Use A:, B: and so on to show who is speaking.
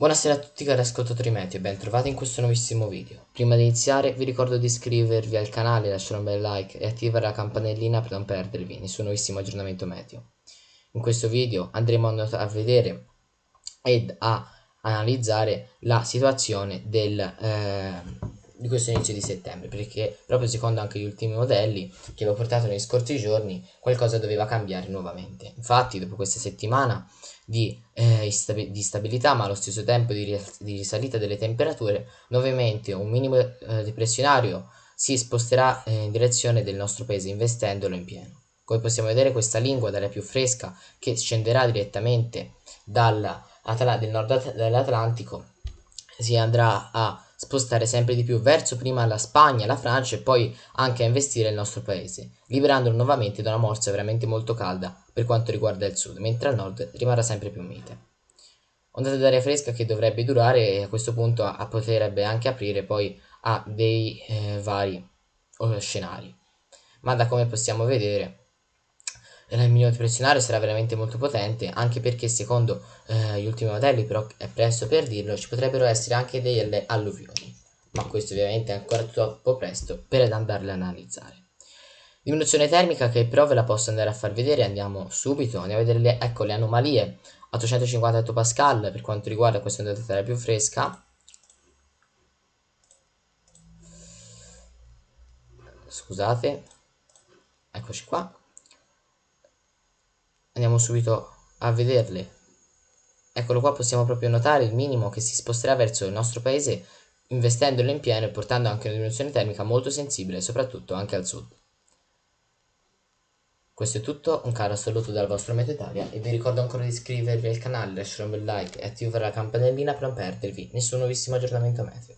A: Buonasera a tutti cari ascoltatori meti e ben trovati in questo nuovissimo video. Prima di iniziare vi ricordo di iscrivervi al canale, lasciare un bel like e attivare la campanellina per non perdervi nessun nuovissimo aggiornamento meteo. In questo video andremo a vedere ed a analizzare la situazione del, eh, di questo inizio di settembre, perché proprio secondo anche gli ultimi modelli che avevo portato negli scorsi giorni, qualcosa doveva cambiare nuovamente. Infatti, dopo questa settimana di, eh, di stabilità, ma allo stesso tempo di, ris di, risalita delle temperature, nuovamente un minimo eh, depressionario si sposterà eh, in direzione del nostro paese investendolo in pieno. Come possiamo vedere questa lingua d'aria più fresca che scenderà direttamente dal nord dell'Atlantico si andrà a spostare sempre di più verso prima la Spagna, la Francia e poi anche a investire il nostro paese, liberandolo nuovamente da una morsa veramente molto calda per quanto riguarda il sud, mentre al nord rimarrà sempre più mite. Ondata d'aria fresca che dovrebbe durare e a questo punto a, a potrebbe anche aprire poi a dei eh, vari oh, scenari. Ma da come possiamo vedere nel mio personale sarà veramente molto potente anche perché secondo eh, gli ultimi modelli però è presto per dirlo ci potrebbero essere anche delle alluvioni ma questo ovviamente è ancora troppo presto per andarle a analizzare diminuzione termica che però ve la posso andare a far vedere andiamo subito andiamo a vedere le, ecco, le anomalie 850 pascal per quanto riguarda questa ondata più fresca scusate eccoci qua andiamo subito a vederle eccolo qua possiamo proprio notare il minimo che si sposterà verso il nostro paese investendolo in pieno e portando anche una diminuzione termica molto sensibile soprattutto anche al sud questo è tutto, un caro saluto dal vostro Meteo Italia e vi ricordo ancora di iscrivervi al canale, lasciare un bel like e attivare la campanellina per non perdervi nessun nuovissimo aggiornamento meteo.